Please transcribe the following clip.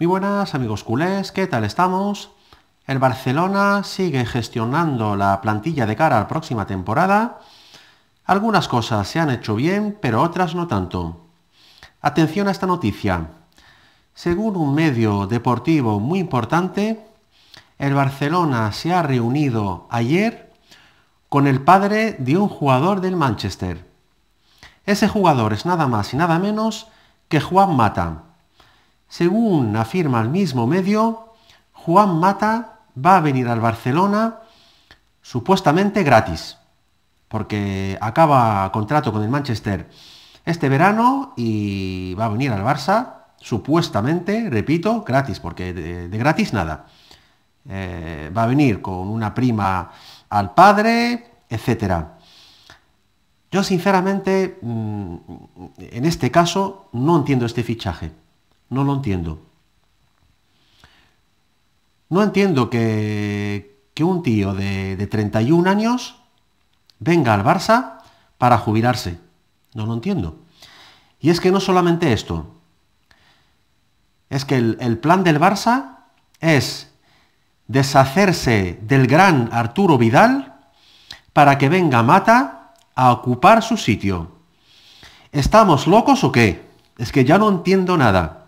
Muy buenas amigos culés, ¿qué tal estamos? El Barcelona sigue gestionando la plantilla de cara a la próxima temporada. Algunas cosas se han hecho bien, pero otras no tanto. Atención a esta noticia. Según un medio deportivo muy importante, el Barcelona se ha reunido ayer con el padre de un jugador del Manchester. Ese jugador es nada más y nada menos que Juan Mata según afirma el mismo medio, Juan Mata va a venir al Barcelona supuestamente gratis, porque acaba contrato con el Manchester este verano y va a venir al Barça supuestamente, repito, gratis, porque de, gratis nada. Eh, va a venir con una prima al padre, etc. Yo sinceramente, mm, en este caso, no entiendo este fichaje. No lo entiendo. No entiendo que, un tío de, 31 años venga al Barça para jubilarse. No lo entiendo. Y es que no solamente esto. Es que el, el plan del Barça es deshacerse del gran Arturo Vidal para que venga Mata a ocupar su sitio. ¿Estamos locos o qué? Es que ya no entiendo nada.